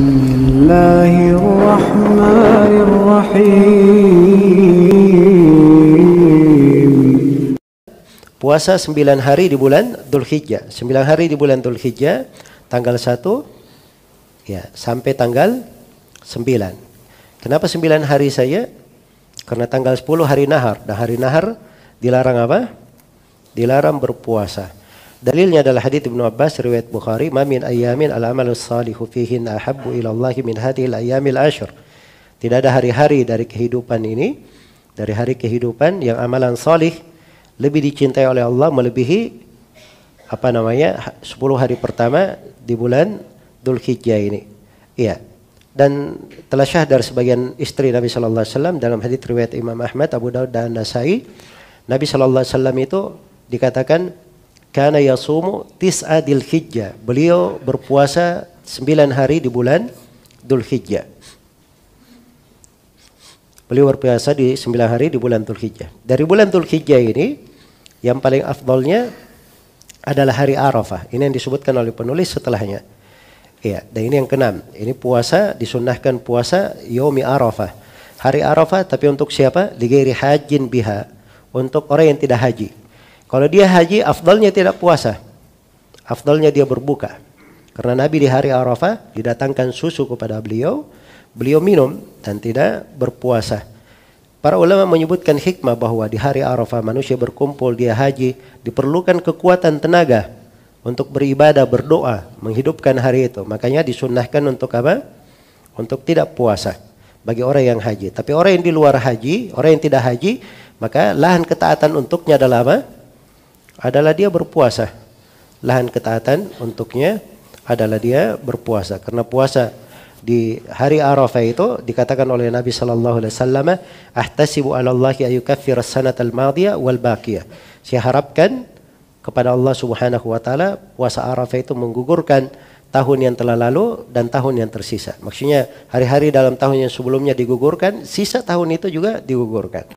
بسم الله الرحمن الرحيم Puasa 9 hari di bulan Dzulhijjah. 9 hari di bulan Dzulhijjah tanggal 1 ya sampai tanggal 9. Kenapa 9 hari saya? Karena tanggal 10 hari nahar. Dan nah, hari nahar dilarang apa? Dilarang berpuasa. Dalilnya adalah hadis Ibnu Abbas riwayat Bukhari, "Ma min ayyamin al-amalu salihu fihi ahabbu ila Allah min hadhil ayyamil ashr." Tidak ada hari-hari dari kehidupan ini, dari hari kehidupan yang amalan salih lebih dicintai oleh Allah melebihi apa namanya 10 hari pertama di bulan Dzulhijjah ini. Iya. Dan telah dari sebagian istri Nabi sallallahu alaihi wasallam dalam hadis riwayat Imam Ahmad, Abu Daud dan Nasai, Nabi sallallahu alaihi wasallam itu dikatakan karena yasumu tis'a dil hijjah. Beliau berpuasa sembilan hari di bulan dul Hijjah. Beliau berpuasa di sembilan hari di bulan dul Hijjah. Dari bulan dul Hijjah ini, yang paling afdolnya adalah hari Arafah. Ini yang disebutkan oleh penulis setelahnya. Ya, dan ini yang keenam. Ini puasa disunnahkan puasa Yomi Arafah. Hari Arafah tapi untuk siapa? Ligairi hajin biha. Untuk orang yang tidak haji. Kalau dia haji, afdalnya tidak puasa. Afdalnya dia berbuka. Karena Nabi di hari Arafah didatangkan susu kepada beliau, beliau minum dan tidak berpuasa. Para ulama menyebutkan hikmah bahwa di hari Arafah manusia berkumpul, dia haji, diperlukan kekuatan tenaga untuk beribadah, berdoa, menghidupkan hari itu. Makanya disunnahkan untuk apa? Untuk tidak puasa bagi orang yang haji. Tapi orang yang di luar haji, orang yang tidak haji, maka lahan ketaatan untuknya adalah apa? adalah dia berpuasa. Lahan ketaatan untuknya adalah dia berpuasa. Karena puasa di hari Arafah itu dikatakan oleh Nabi sallallahu alaihi wasallam, "Ahtasibu 'ala Allah ay yukaffira as-sanatal madiyah wal baqiyah." Saya harapkan kepada Allah Subhanahu wa taala puasa Arafah itu menggugurkan tahun yang telah lalu dan tahun yang tersisa. Maksudnya hari-hari dalam tahun yang sebelumnya digugurkan, sisa tahun itu juga digugurkan.